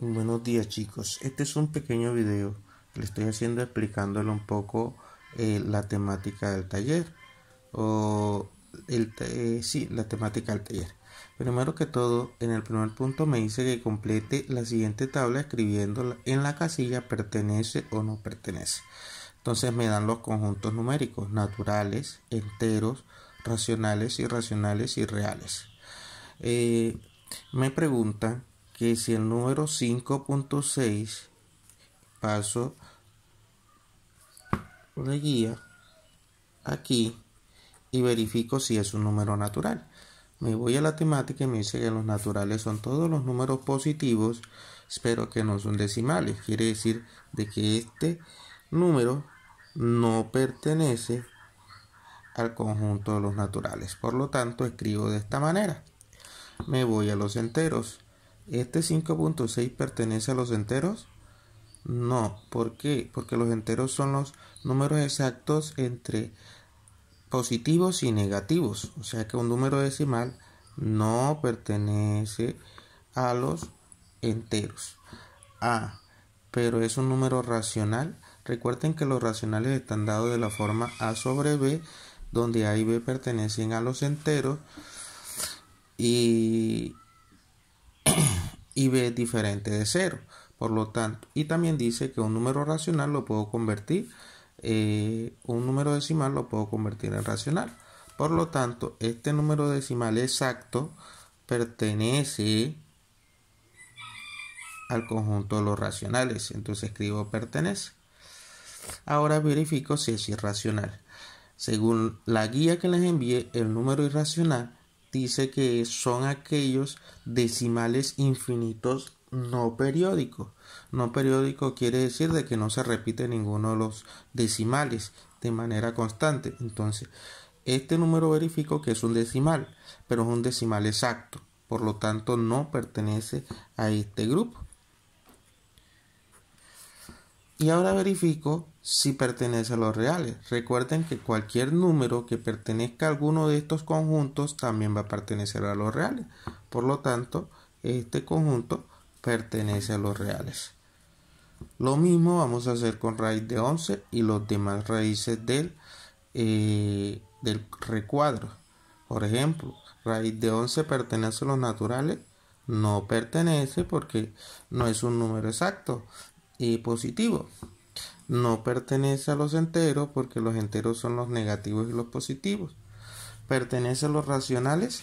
Buenos días chicos, este es un pequeño video que le estoy haciendo explicándole un poco eh, la temática del taller o el, eh, sí, la temática del taller. Primero que todo, en el primer punto me dice que complete la siguiente tabla escribiendo en la casilla pertenece o no pertenece. Entonces me dan los conjuntos numéricos naturales, enteros, racionales, irracionales y reales. Eh, me preguntan que si el número 5.6 paso de guía aquí y verifico si es un número natural. Me voy a la temática y me dice que los naturales son todos los números positivos, pero que no son decimales. Quiere decir de que este número no pertenece al conjunto de los naturales. Por lo tanto, escribo de esta manera. Me voy a los enteros. ¿Este 5.6 pertenece a los enteros? No, ¿por qué? Porque los enteros son los números exactos entre positivos y negativos. O sea que un número decimal no pertenece a los enteros. A. Ah, pero es un número racional. Recuerden que los racionales están dados de la forma A sobre B, donde A y B pertenecen a los enteros. Y y b es diferente de 0. Por lo tanto, y también dice que un número racional lo puedo convertir, eh, un número decimal lo puedo convertir en racional. Por lo tanto, este número decimal exacto pertenece al conjunto de los racionales. Entonces escribo pertenece. Ahora verifico si es irracional. Según la guía que les envié, el número irracional dice que son aquellos decimales infinitos no periódicos. No periódico quiere decir de que no se repite ninguno de los decimales de manera constante. Entonces, este número verifico que es un decimal, pero es un decimal exacto. Por lo tanto, no pertenece a este grupo. Y ahora verifico si pertenece a los reales. Recuerden que cualquier número que pertenezca a alguno de estos conjuntos también va a pertenecer a los reales. Por lo tanto, este conjunto pertenece a los reales. Lo mismo vamos a hacer con raíz de 11 y los demás raíces del, eh, del recuadro. Por ejemplo, raíz de 11 pertenece a los naturales. No pertenece porque no es un número exacto y positivo. No pertenece a los enteros porque los enteros son los negativos y los positivos. Pertenece a los racionales.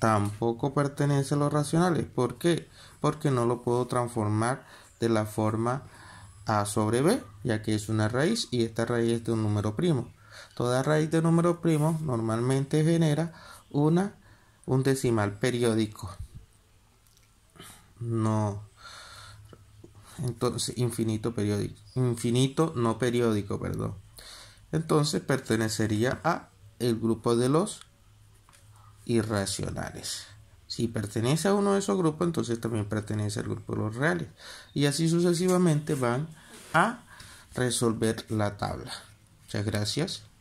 Tampoco pertenece a los racionales. ¿Por qué? Porque no lo puedo transformar de la forma a sobre b, ya que es una raíz y esta raíz es de un número primo. Toda raíz de número primo normalmente genera una, un decimal periódico. No entonces infinito periódico, infinito no periódico, perdón. Entonces pertenecería a el grupo de los irracionales. Si pertenece a uno de esos grupos, entonces también pertenece al grupo de los reales. Y así sucesivamente van a resolver la tabla. Muchas gracias.